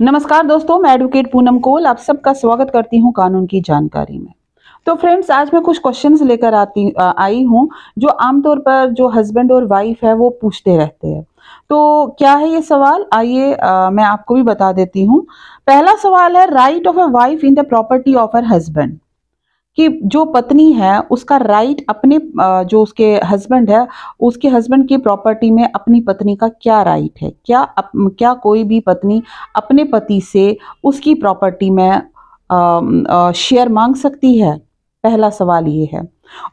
नमस्कार दोस्तों मैं एडवोकेट पूनम कोल आप सबका स्वागत करती हूं कानून की जानकारी में तो फ्रेंड्स आज मैं कुछ क्वेश्चंस लेकर आती आ, आई हूं जो आमतौर पर जो हस्बैंड और वाइफ है वो पूछते रहते हैं तो क्या है ये सवाल आइए मैं आपको भी बता देती हूँ पहला सवाल है right of a wife in the property of her husband कि जो पत्नी है उसका राइट अपने जो उसके हस्बैंड है उसके हस्बैंड की प्रॉपर्टी में अपनी पत्नी का क्या राइट है क्या अप, क्या कोई भी पत्नी अपने पति से उसकी प्रॉपर्टी में शेयर मांग सकती है पहला सवाल ये है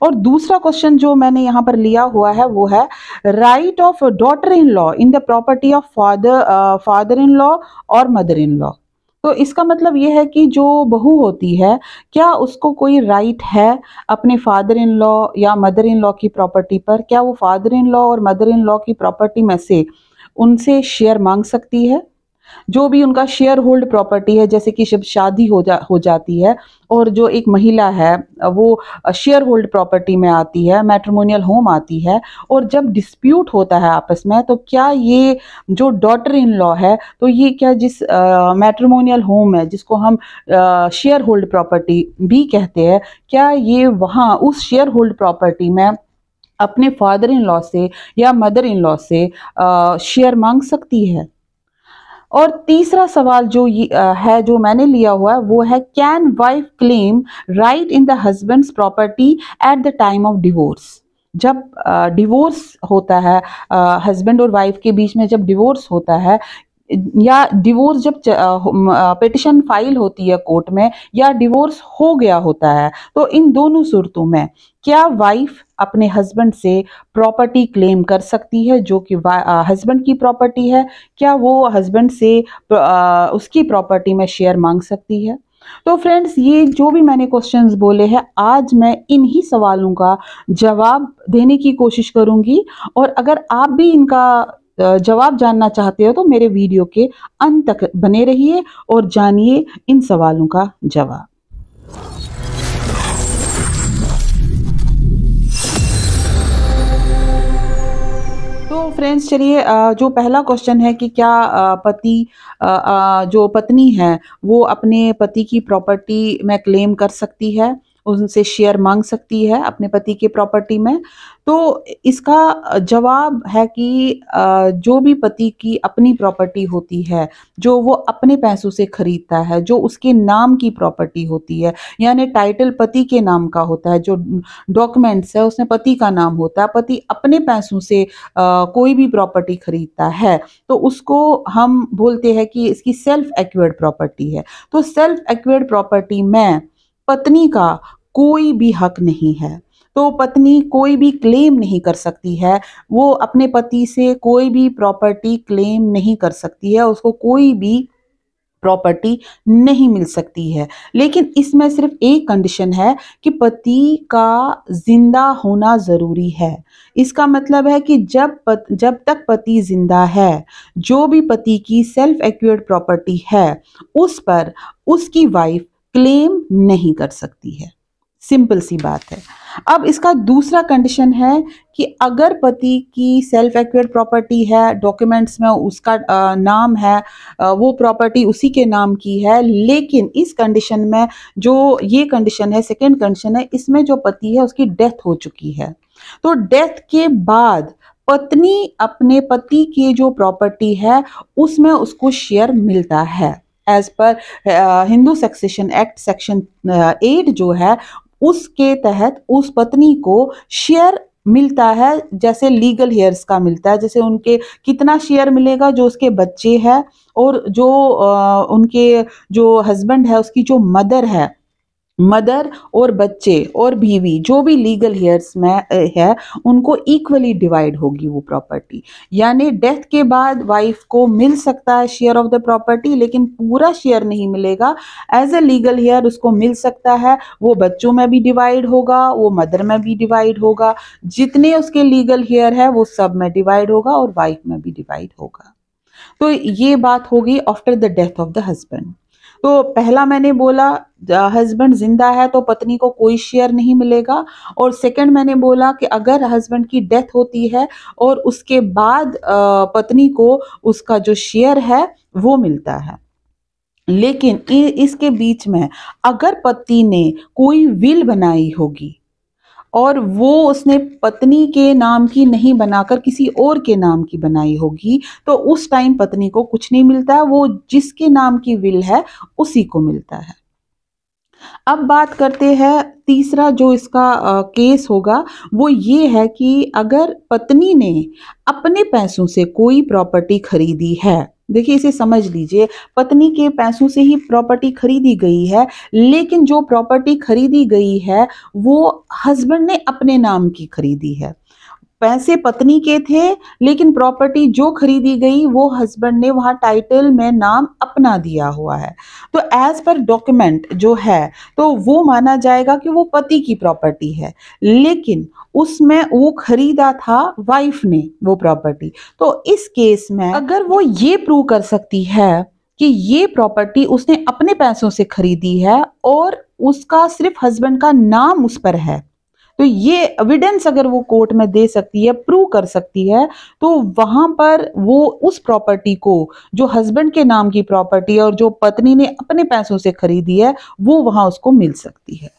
और दूसरा क्वेश्चन जो मैंने यहाँ पर लिया हुआ है वो है right of daughter in law in the property of father father in law और मदर इन लॉ तो इसका मतलब ये है कि जो बहू होती है क्या उसको कोई राइट है अपने फादर इन लॉ या मदर इन लॉ की प्रॉपर्टी पर क्या वो फादर इन लॉ और मदर इन लॉ की प्रॉपर्टी में से उनसे शेयर मांग सकती है जो भी उनका शेयर होल्ड प्रॉपर्टी है जैसे कि जब शादी हो जा हो जाती है और जो एक महिला है वो शेयर होल्ड प्रॉपर्टी में आती है मैट्रिमोनियल होम आती है और जब डिस्प्यूट होता है आपस में तो क्या ये जो डॉटर इन लॉ है तो ये क्या जिस मैट्रिमोनियल uh, होम है जिसको हम शेयर होल्ड प्रॉपर्टी भी कहते हैं क्या ये वहाँ उस शेयर होल्ड प्रॉपर्टी में अपने फादर इन लॉ से या मदर इन लॉ से शेयर मांग सकती है और तीसरा सवाल जो है जो मैंने लिया हुआ है वो है can wife claim right in the husband's property at the time of divorce जब डिवोर्स होता है हस्बैंड और वाइफ के बीच में जब डिवोर्स होता है या डिवोर्स जब पिटिशन फाइल होती है कोर्ट में या डिवोर्स हो गया होता है तो इन दोनों सूरतों में क्या वाइफ अपने हस्बैंड से प्रॉपर्टी क्लेम कर सकती है जो कि हस्बैंड की प्रॉपर्टी है क्या वो हस्बैंड से आ, उसकी प्रॉपर्टी में शेयर मांग सकती है तो फ्रेंड्स ये जो भी मैंने क्वेश्चंस बोले हैं आज मैं इन्हीं सवालों का जवाब देने की कोशिश करूंगी और अगर आप भी इनका जवाब जानना चाहते हो तो मेरे वीडियो के अंत तक बने रहिए और जानिए इन सवालों का जवाब तो फ्रेंड्स चलिए जो पहला क्वेश्चन है कि क्या पति जो पत्नी है वो अपने पति की प्रॉपर्टी में क्लेम कर सकती है उनसे शेयर मांग सकती है अपने पति के प्रॉपर्टी में तो इसका जवाब है कि जो भी पति की अपनी प्रॉपर्टी होती है जो वो अपने पैसों से खरीदता है जो उसके नाम की प्रॉपर्टी होती है यानी टाइटल पति के नाम का होता है जो डॉक्यूमेंट्स है उसमें पति का नाम होता है पति अपने पैसों से कोई भी प्रॉपर्टी खरीदता है तो उसको हम बोलते हैं कि इसकी सेल्फ एक्वेड प्रॉपर्टी है तो सेल्फ एक्वेड प्रॉपर्टी में पत्नी का कोई भी हक नहीं है तो पत्नी कोई भी क्लेम नहीं कर सकती है वो अपने पति से कोई भी प्रॉपर्टी क्लेम नहीं कर सकती है उसको कोई भी प्रॉपर्टी नहीं मिल सकती है लेकिन इसमें सिर्फ एक कंडीशन है कि पति का जिंदा होना ज़रूरी है इसका मतलब है कि जब पत, जब तक पति जिंदा है जो भी पति की सेल्फ एक्यूर्ड प्रॉपर्टी है उस पर उसकी वाइफ क्लेम नहीं कर सकती है सिंपल सी बात है अब इसका दूसरा कंडीशन है कि अगर पति की सेल्फ एक्वेड प्रॉपर्टी है डॉक्यूमेंट्स में उसका नाम है वो प्रॉपर्टी उसी के नाम की है लेकिन इस कंडीशन में जो ये कंडीशन है सेकेंड कंडीशन है इसमें जो पति है उसकी डेथ हो चुकी है तो डेथ के बाद पत्नी अपने पति की जो प्रॉपर्टी है उसमें उसको शेयर मिलता है as per Hindu succession act section eight जो है उसके तहत उस पत्नी को शेयर मिलता है जैसे लीगल हेयर्स का मिलता है जैसे उनके कितना शेयर मिलेगा जो उसके बच्चे हैं और जो आ, uh, उनके जो हस्बैंड है उसकी जो मदर है मदर और बच्चे और बीवी जो भी लीगल हेयर्स में है उनको इक्वली डिवाइड होगी वो प्रॉपर्टी यानी डेथ के बाद वाइफ को मिल सकता है शेयर ऑफ द प्रॉपर्टी लेकिन पूरा शेयर नहीं मिलेगा एज ए लीगल हेयर उसको मिल सकता है वो बच्चों में भी डिवाइड होगा वो मदर में भी डिवाइड होगा जितने उसके लीगल हेयर है वो सब में डिवाइड होगा और वाइफ में भी डिवाइड होगा तो ये बात होगी after the death of the husband तो पहला मैंने बोला हस्बैंड जिंदा है तो पत्नी को कोई शेयर नहीं मिलेगा और सेकंड मैंने बोला कि अगर हस्बैंड की डेथ होती है और उसके बाद पत्नी को उसका जो शेयर है वो मिलता है लेकिन इसके बीच में अगर पति ने कोई विल बनाई होगी और वो उसने पत्नी के नाम की नहीं बनाकर किसी और के नाम की बनाई होगी तो उस टाइम पत्नी को कुछ नहीं मिलता वो जिसके नाम की विल है उसी को मिलता है अब बात करते हैं तीसरा जो इसका आ, केस होगा वो ये है कि अगर पत्नी ने अपने पैसों से कोई प्रॉपर्टी खरीदी है देखिए इसे समझ लीजिए पत्नी के पैसों से ही प्रॉपर्टी खरीदी गई है लेकिन जो प्रॉपर्टी खरीदी गई है वो हस्बैंड ने अपने नाम की खरीदी है पैसे पत्नी के थे लेकिन प्रॉपर्टी जो खरीदी गई वो हस्बैंड ने वहाँ टाइटल में नाम अपना दिया हुआ है तो एज पर डॉक्यूमेंट जो है तो वो माना जाएगा कि वो पति की प्रॉपर्टी है लेकिन उसमें वो खरीदा था वाइफ ने वो प्रॉपर्टी तो इस केस में अगर वो ये प्रूव कर सकती है कि ये प्रॉपर्टी उसने अपने पैसों से खरीदी है और उसका सिर्फ हस्बैंड का नाम उस पर है तो ये एविडेंस अगर वो कोर्ट में दे सकती है प्रूव कर सकती है तो वहां पर वो उस प्रॉपर्टी को जो हस्बैंड के नाम की प्रॉपर्टी है और जो पत्नी ने अपने पैसों से खरीदी है वो वहां उसको मिल सकती है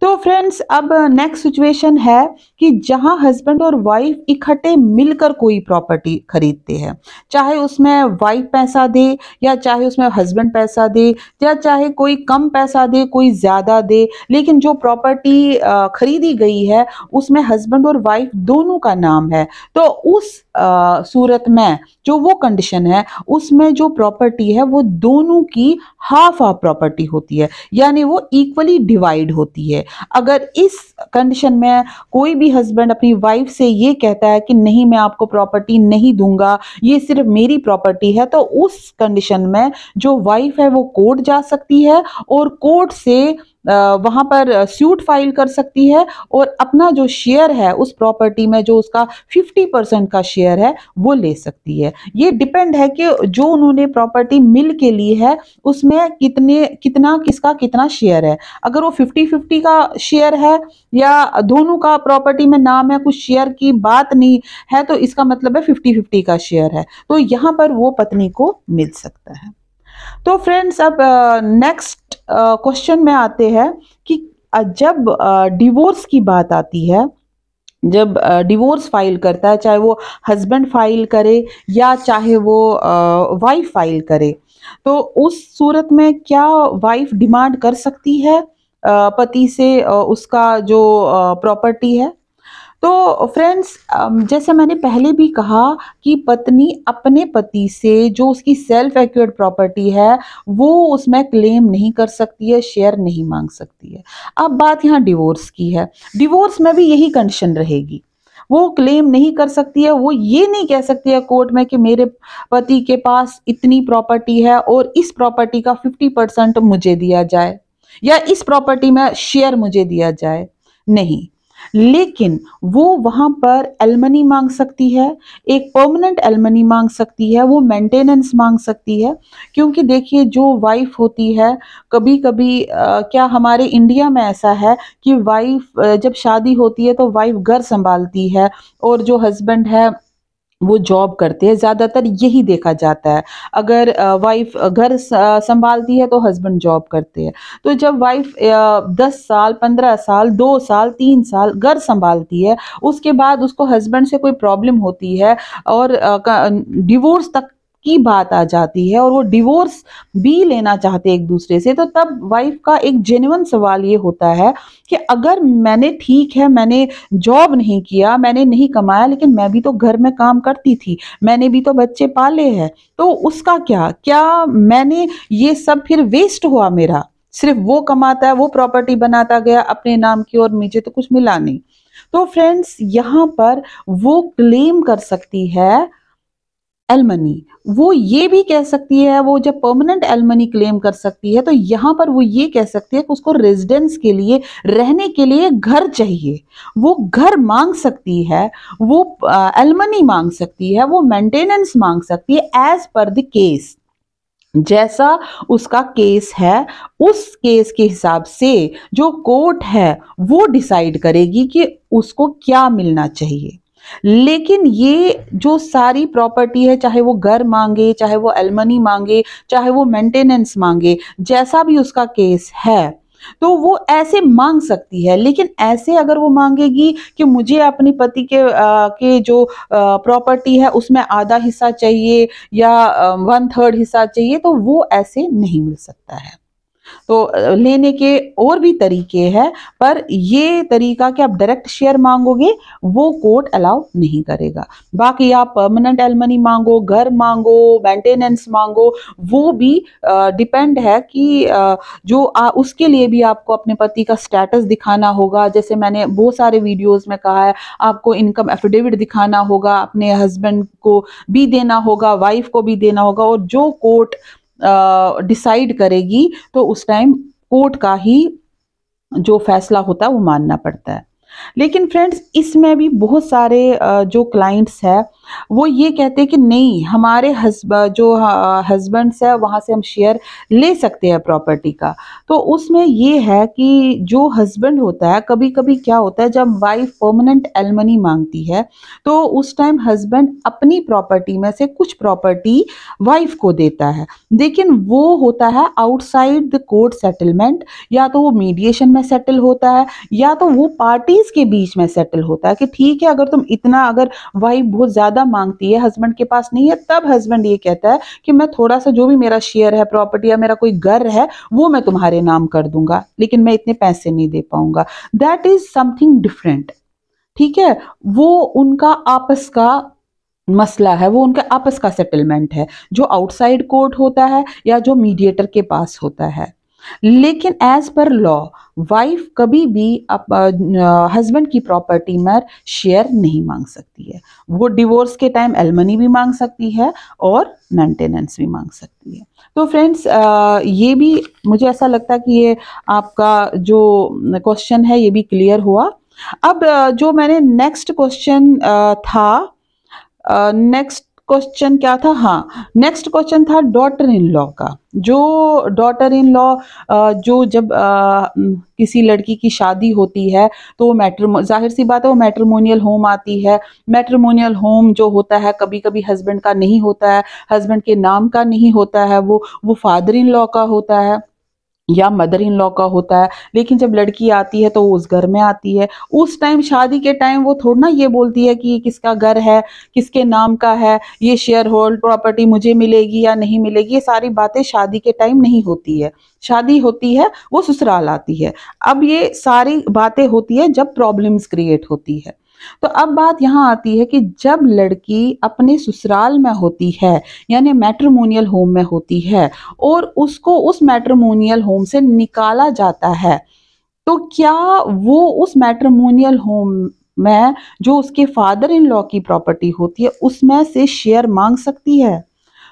तो फ्रेंड्स अब नेक्स्ट सिचुएशन है कि जहां हस्बैंड और वाइफ इकट्ठे मिलकर कोई प्रॉपर्टी खरीदते हैं चाहे उसमें वाइफ पैसा दे या चाहे उसमें हस्बैंड पैसा दे या चाहे कोई कम पैसा दे कोई ज़्यादा दे लेकिन जो प्रॉपर्टी खरीदी गई है उसमें हस्बैंड और वाइफ दोनों का नाम है तो उस सूरत में जो वो कंडीशन है उसमें जो प्रॉपर्टी है वो दोनों की हाफ हाफ प्रॉपर्टी होती है यानी वो इक्वली डिवाइड होती है अगर इस कंडीशन में कोई भी हस्बैंड अपनी वाइफ से ये कहता है कि नहीं मैं आपको प्रॉपर्टी नहीं दूंगा ये सिर्फ मेरी प्रॉपर्टी है तो उस कंडीशन में जो वाइफ है वो कोर्ट जा सकती है और कोर्ट से वहाँ पर सूट फाइल कर सकती है और अपना जो शेयर है उस प्रॉपर्टी में जो उसका 50 परसेंट का शेयर है वो ले सकती है ये डिपेंड है कि जो उन्होंने प्रॉपर्टी मिल के लिए है उसमें कितने कितना किसका कितना शेयर है अगर वो 50-50 का शेयर है या दोनों का प्रॉपर्टी में नाम है कुछ शेयर की बात नहीं है तो इसका मतलब है फिफ्टी फिफ्टी का शेयर है तो यहाँ पर वो पत्नी को मिल सकता है तो फ्रेंड्स अब नेक्स्ट क्वेश्चन में आते हैं कि जब डिवोर्स की बात आती है जब डिवोर्स फाइल करता है चाहे वो हस्बैंड फाइल करे या चाहे वो वाइफ फाइल करे तो उस सूरत में क्या वाइफ डिमांड कर सकती है पति से उसका जो प्रॉपर्टी है तो फ्रेंड्स um, जैसे मैंने पहले भी कहा कि पत्नी अपने पति से जो उसकी सेल्फ एक्यूर्ड प्रॉपर्टी है वो उसमें क्लेम नहीं कर सकती है शेयर नहीं मांग सकती है अब बात यहाँ डिवोर्स की है डिवोर्स में भी यही कंडीशन रहेगी वो क्लेम नहीं कर सकती है वो ये नहीं कह सकती है कोर्ट में कि मेरे पति के पास इतनी प्रॉपर्टी है और इस प्रॉपर्टी का फिफ्टी परसेंट मुझे दिया जाए या इस प्रॉपर्टी में शेयर मुझे दिया जाए नहीं लेकिन वो वहाँ पर एलमनी मांग सकती है एक परमानेंट एलमनी मांग सकती है वो मेंटेनेंस मांग सकती है क्योंकि देखिए जो वाइफ होती है कभी कभी आ, क्या हमारे इंडिया में ऐसा है कि वाइफ जब शादी होती है तो वाइफ घर संभालती है और जो हस्बैंड है वो जॉब करते हैं ज़्यादातर यही देखा जाता है अगर वाइफ घर संभालती है तो हस्बैंड जॉब करते हैं तो जब वाइफ दस साल पंद्रह साल दो साल तीन साल घर संभालती है उसके बाद उसको हस्बैंड से कोई प्रॉब्लम होती है और डिवोर्स तक की बात आ जाती है और वो डिवोर्स भी लेना चाहते एक दूसरे से तो तब वाइफ का एक जेन्यन सवाल ये होता है कि अगर मैंने ठीक है मैंने जॉब नहीं किया मैंने नहीं कमाया लेकिन मैं भी तो घर में काम करती थी मैंने भी तो बच्चे पाले हैं तो उसका क्या क्या मैंने ये सब फिर वेस्ट हुआ मेरा सिर्फ वो कमाता है वो प्रॉपर्टी बनाता गया अपने नाम की और मुझे तो कुछ मिला नहीं तो फ्रेंड्स यहाँ पर वो क्लेम कर सकती है एलमनी वो ये भी कह सकती है वो जब परमानेंट एलमनी क्लेम कर सकती है तो यहाँ पर वो ये कह सकती है कि उसको रेजिडेंस के लिए रहने के लिए घर चाहिए वो घर मांग सकती है वो एलमनी मांग सकती है वो मेंटेनेंस मांग सकती है एज पर द केस जैसा उसका केस है उस केस के हिसाब से जो कोर्ट है वो डिसाइड करेगी कि उसको क्या मिलना चाहिए लेकिन ये जो सारी प्रॉपर्टी है चाहे वो घर मांगे चाहे वो एलमनी मांगे चाहे वो मेंटेनेंस मांगे जैसा भी उसका केस है तो वो ऐसे मांग सकती है लेकिन ऐसे अगर वो मांगेगी कि मुझे अपने पति के आ, के जो प्रॉपर्टी है उसमें आधा हिस्सा चाहिए या वन थर्ड हिस्सा चाहिए तो वो ऐसे नहीं मिल सकता है तो लेने के और भी तरीके हैं पर ये तरीका कि आप डायरेक्ट शेयर मांगोगे वो कोर्ट अलाउ नहीं करेगा बाकी आप परमानेंट एलमनी मांगो घर मांगो मेंटेनेंस मांगो वो भी डिपेंड है कि आ, जो आ, उसके लिए भी आपको अपने पति का स्टेटस दिखाना होगा जैसे मैंने बहुत सारे वीडियोस में कहा है आपको इनकम एफिडेविट दिखाना होगा अपने हस्बैंड को भी देना होगा वाइफ को भी देना होगा और जो कोर्ट डिसाइड करेगी तो उस टाइम कोर्ट का ही जो फैसला होता है वो मानना पड़ता है लेकिन फ्रेंड्स इसमें भी बहुत सारे जो क्लाइंट्स हैं वो ये कहते हैं कि नहीं हमारे हस्ब जो हस्बेंड्स है वहाँ से हम शेयर ले सकते हैं प्रॉपर्टी का तो उसमें ये है कि जो हस्बैंड होता है कभी कभी क्या होता है जब वाइफ परमानेंट एलमनी मांगती है तो उस टाइम हस्बैंड अपनी प्रॉपर्टी में से कुछ प्रॉपर्टी वाइफ को देता है लेकिन वो होता है आउटसाइड द कोर्ट सेटलमेंट या तो वो मीडिएशन में सेटल होता है या तो वो पार्टीज के बीच में सेटल होता है कि ठीक है अगर तुम इतना अगर वाइफ बहुत ज़्यादा ज्यादा मांगती है हस्बैंड के पास नहीं है तब हस्बैंड ये कहता है कि मैं थोड़ा सा जो भी मेरा शेयर है प्रॉपर्टी या मेरा कोई घर है वो मैं तुम्हारे नाम कर दूंगा लेकिन मैं इतने पैसे नहीं दे पाऊंगा दैट इज समथिंग डिफरेंट ठीक है वो उनका आपस का मसला है वो उनके आपस का सेटलमेंट है जो आउटसाइड कोर्ट होता है या जो मीडिएटर के पास होता है लेकिन एज पर लॉ वाइफ कभी भी हस्बैंड की प्रॉपर्टी में शेयर नहीं मांग सकती है वो डिवोर्स के टाइम एलमनी भी मांग सकती है और मेंटेनेंस भी मांग सकती है तो फ्रेंड्स ये भी मुझे ऐसा लगता है कि ये आपका जो क्वेश्चन है ये भी क्लियर हुआ अब जो मैंने नेक्स्ट क्वेश्चन था नेक्स्ट क्वेश्चन क्या था हाँ नेक्स्ट क्वेश्चन था डॉटर इन लॉ का जो डॉटर इन लॉ जो जब आ, किसी लड़की की शादी होती है तो मैट्रो जाहिर सी बात है वो मैट्रमोनियल होम आती है मैट्रमोनियल होम जो होता है कभी कभी हस्बैंड का नहीं होता है हस्बैंड के नाम का नहीं होता है वो वो फादर इन लॉ का होता है या मदर इन लॉ का होता है लेकिन जब लड़की आती है तो वो उस घर में आती है उस टाइम शादी के टाइम वो थोड़ा ना ये बोलती है कि ये किसका घर है किसके नाम का है ये शेयर होल्ड प्रॉपर्टी मुझे मिलेगी या नहीं मिलेगी ये सारी बातें शादी के टाइम नहीं होती है शादी होती है वो ससुराल आती है अब ये सारी बातें होती है जब प्रॉब्लम्स क्रिएट होती है तो अब बात यहाँ आती है कि जब लड़की अपने ससुराल में होती है यानी मैट्रमोनियल होम में होती है और उसको उस मैट्रमोनियल होम से निकाला जाता है तो क्या वो उस मैट्रमोनियल होम में जो उसके फादर इन लॉ की प्रॉपर्टी होती है उसमें से शेयर मांग सकती है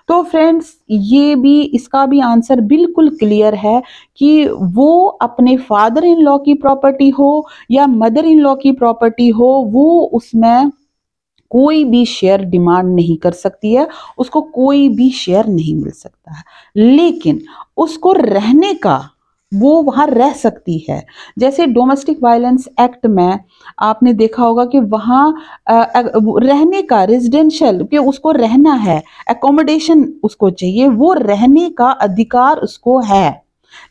तो फ्रेंड्स ये भी इसका भी आंसर बिल्कुल क्लियर है कि वो अपने फादर इन लॉ की प्रॉपर्टी हो या मदर इन लॉ की प्रॉपर्टी हो वो उसमें कोई भी शेयर डिमांड नहीं कर सकती है उसको कोई भी शेयर नहीं मिल सकता है लेकिन उसको रहने का वो वहाँ रह सकती है जैसे डोमेस्टिक वायलेंस एक्ट में आपने देखा होगा कि वहाँ रहने का रेजिडेंशियल कि उसको रहना है एकोमोडेशन उसको चाहिए वो रहने का अधिकार उसको है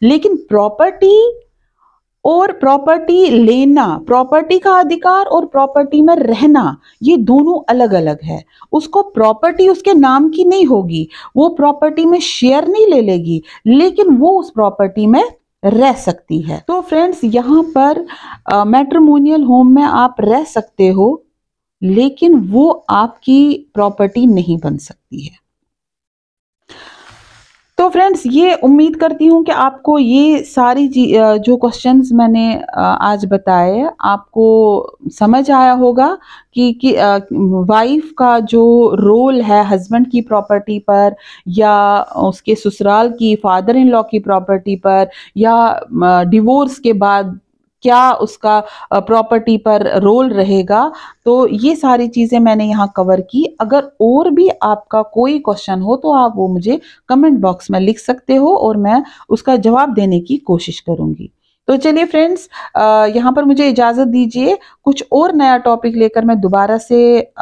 लेकिन प्रॉपर्टी और प्रॉपर्टी लेना प्रॉपर्टी का अधिकार और प्रॉपर्टी में रहना ये दोनों अलग अलग है उसको प्रॉपर्टी उसके नाम की नहीं होगी वो प्रॉपर्टी में शेयर नहीं ले लेगी लेकिन वो उस प्रॉपर्टी में रह सकती है तो फ्रेंड्स यहाँ पर मेट्रोमोनियल होम में आप रह सकते हो लेकिन वो आपकी प्रॉपर्टी नहीं बन सकती है तो फ्रेंड्स ये उम्मीद करती हूँ कि आपको ये सारी जो क्वेश्चंस मैंने आज बताए आपको समझ आया होगा कि, कि वाइफ का जो रोल है हस्बैंड की प्रॉपर्टी पर या उसके ससुराल की फादर इन लॉ की प्रॉपर्टी पर या डिवोर्स के बाद क्या उसका प्रॉपर्टी पर रोल रहेगा तो ये सारी चीज़ें मैंने यहाँ कवर की अगर और भी आपका कोई क्वेश्चन हो तो आप वो मुझे कमेंट बॉक्स में लिख सकते हो और मैं उसका जवाब देने की कोशिश करूँगी तो चलिए फ्रेंड्स यहाँ पर मुझे इजाज़त दीजिए कुछ और नया टॉपिक लेकर मैं दोबारा से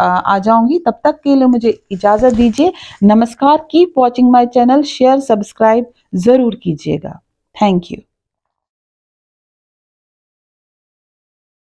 आ जाऊँगी तब तक के लिए मुझे इजाज़त दीजिए नमस्कार keep watching my channel share subscribe ज़रूर कीजिएगा थैंक यू